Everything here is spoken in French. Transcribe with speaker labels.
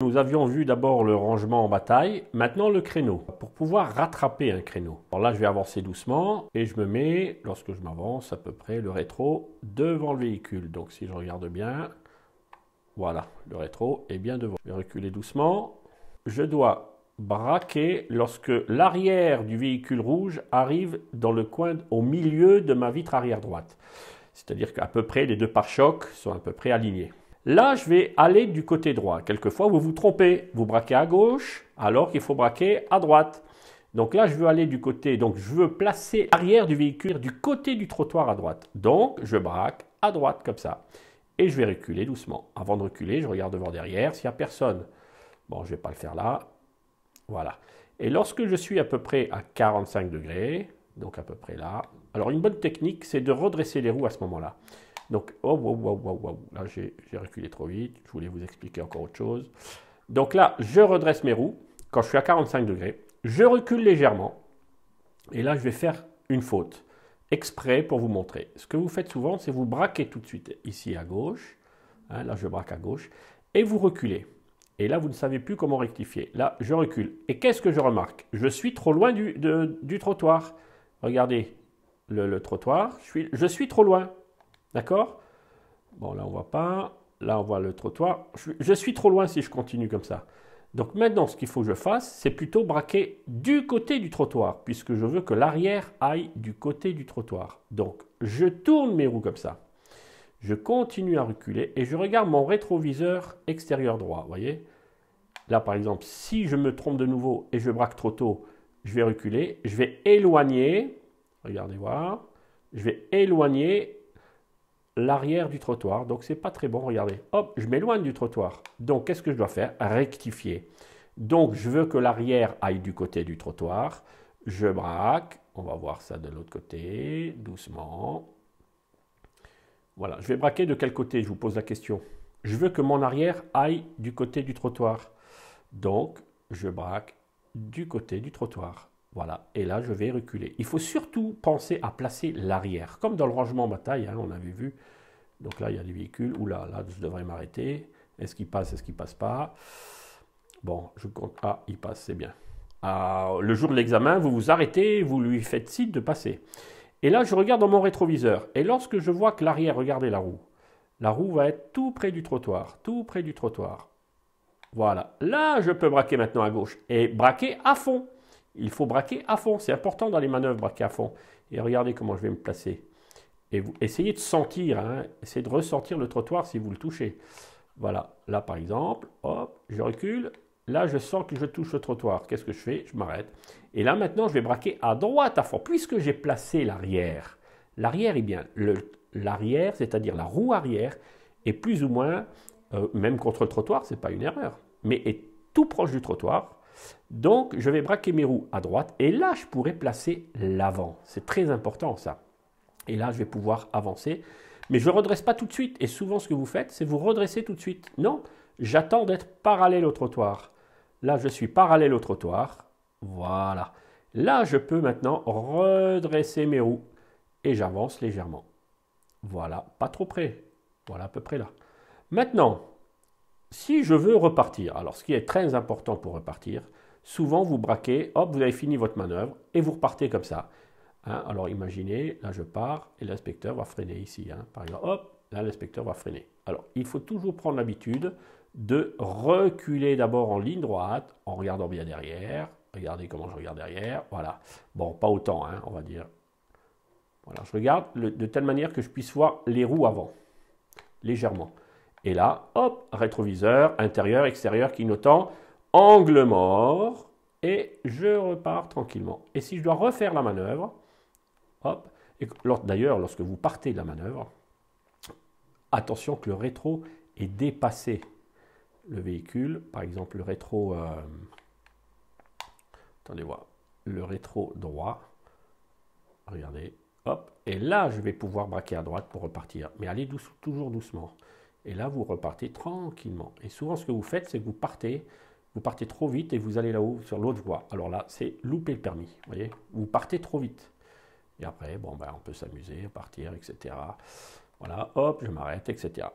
Speaker 1: Nous avions vu d'abord le rangement en bataille, maintenant le créneau. Pour pouvoir rattraper un créneau. Alors là, je vais avancer doucement et je me mets, lorsque je m'avance, à peu près le rétro devant le véhicule. Donc si je regarde bien, voilà, le rétro est bien devant. Je vais reculer doucement. Je dois braquer lorsque l'arrière du véhicule rouge arrive dans le coin au milieu de ma vitre arrière droite. C'est-à-dire qu'à peu près les deux pare-chocs sont à peu près alignés. Là, je vais aller du côté droit. Quelquefois, vous vous trompez. Vous braquez à gauche alors qu'il faut braquer à droite. Donc là, je veux aller du côté, donc je veux placer l'arrière du véhicule du côté du trottoir à droite. Donc, je braque à droite comme ça. Et je vais reculer doucement. Avant de reculer, je regarde devant derrière s'il n'y a personne. Bon, je ne vais pas le faire là. Voilà. Et lorsque je suis à peu près à 45 degrés, donc à peu près là, alors une bonne technique, c'est de redresser les roues à ce moment-là. Donc, oh, Là, j'ai reculé trop vite. Je voulais vous expliquer encore autre chose. Donc là, je redresse mes roues quand je suis à 45 degrés. Je recule légèrement. Et là, je vais faire une faute exprès pour vous montrer. Ce que vous faites souvent, c'est vous braquez tout de suite ici à gauche. Hein, là, je braque à gauche. Et vous reculez. Et là, vous ne savez plus comment rectifier. Là, je recule. Et qu'est-ce que je remarque Je suis trop loin du, du trottoir. Regardez le, trottoir. Je suis, je suis trop loin. D'accord Bon, là, on voit pas. Là, on voit le trottoir. Je, suis trop loin si je continue comme ça. Donc maintenant, ce qu'il faut que je fasse, c'est plutôt braquer du côté du trottoir, puisque je veux que l'arrière aille du côté du trottoir. Donc, je tourne mes roues comme ça. Je continue à reculer et je regarde mon rétroviseur extérieur droit, vous voyez Là, par exemple, si je me trompe de nouveau et je braque trop tôt, je vais reculer, je vais éloigner, regardez voir, je vais éloigner l'arrière du trottoir. Donc c'est pas très bon, regardez. Hop, je m'éloigne du trottoir. Donc qu'est-ce que je dois faire Rectifier. Donc je veux que l'arrière aille du côté du trottoir. Je braque. On va voir ça de l'autre côté, doucement. Voilà, je vais braquer de quel côté Je vous pose la question. Je veux que mon arrière aille du côté du trottoir. Donc je braque du côté du trottoir. Voilà, et là je vais reculer. Il faut surtout penser à placer l'arrière, comme dans le rangement bataille, hein, on avait vu. Donc là il y a des véhicules, oula, là je devrais m'arrêter. Est-ce qu'il passe, est-ce qu'il passe pas Bon, je compte. Ah, il passe, c'est bien. Ah, le jour de l'examen, vous vous arrêtez, vous lui faites signe de passer. Et là, je regarde dans mon rétroviseur. Et lorsque je vois que l'arrière, regardez la roue, la roue va être tout près du trottoir, tout près du trottoir. Voilà. Là, je peux braquer maintenant à gauche et braquer à fond il faut braquer à fond. C'est important dans les manœuvres, braquer à fond. Et regardez comment je vais me placer. Et vous essayez de sentir, hein. essayez de ressentir le trottoir si vous le touchez. Voilà, là par exemple, hop, je recule. Là, je sens que je touche le trottoir. Qu'est-ce que je fais Je m'arrête. Et là, maintenant, je vais braquer à droite à fond. Puisque j'ai placé l'arrière, l'arrière, est bien, l'arrière, c'est-à-dire la roue arrière, est plus ou moins, euh, même contre le trottoir, c'est pas une erreur, mais est tout proche du trottoir, donc, je vais braquer mes roues à droite et là, je pourrais placer l'avant. C'est très important ça. Et là, je vais pouvoir avancer. Mais je ne redresse pas tout de suite. Et souvent, ce que vous faites, c'est vous redresser tout de suite. Non, j'attends d'être parallèle au trottoir. Là, je suis parallèle au trottoir. Voilà. Là, je peux maintenant redresser mes roues et j'avance légèrement. Voilà, pas trop près. Voilà, à peu près là. Maintenant, si je veux repartir, alors ce qui est très important pour repartir, souvent vous braquez, hop, vous avez fini votre manœuvre et vous repartez comme ça. Hein, alors imaginez, là je pars et l'inspecteur va freiner ici. Hein. par exemple, hop, là l'inspecteur va freiner. Alors il faut toujours prendre l'habitude de reculer d'abord en ligne droite en regardant bien derrière. Regardez comment je regarde derrière. Voilà. Bon, pas autant, hein, on va dire. Voilà, je regarde de telle manière que je puisse voir les roues avant, légèrement. Et là, hop, rétroviseur, intérieur, extérieur, clignotant, angle mort, et je repars tranquillement. Et si je dois refaire la manœuvre, hop, d'ailleurs, lorsque vous partez de la manœuvre, attention que le rétro est dépassé. Le véhicule, par exemple, le rétro, euh, attendez voir, le rétro droit, regardez, hop, et là, je vais pouvoir braquer à droite pour repartir. Mais allez toujours doucement. Et là, vous repartez tranquillement. Et souvent, ce que vous faites, c'est que vous partez, vous partez trop vite et vous allez là-haut sur l'autre voie. Alors là, c'est louper le permis. Vous voyez, vous partez trop vite. Et après, bon, ben, on peut s'amuser, partir, etc. Voilà, hop, je m'arrête, etc.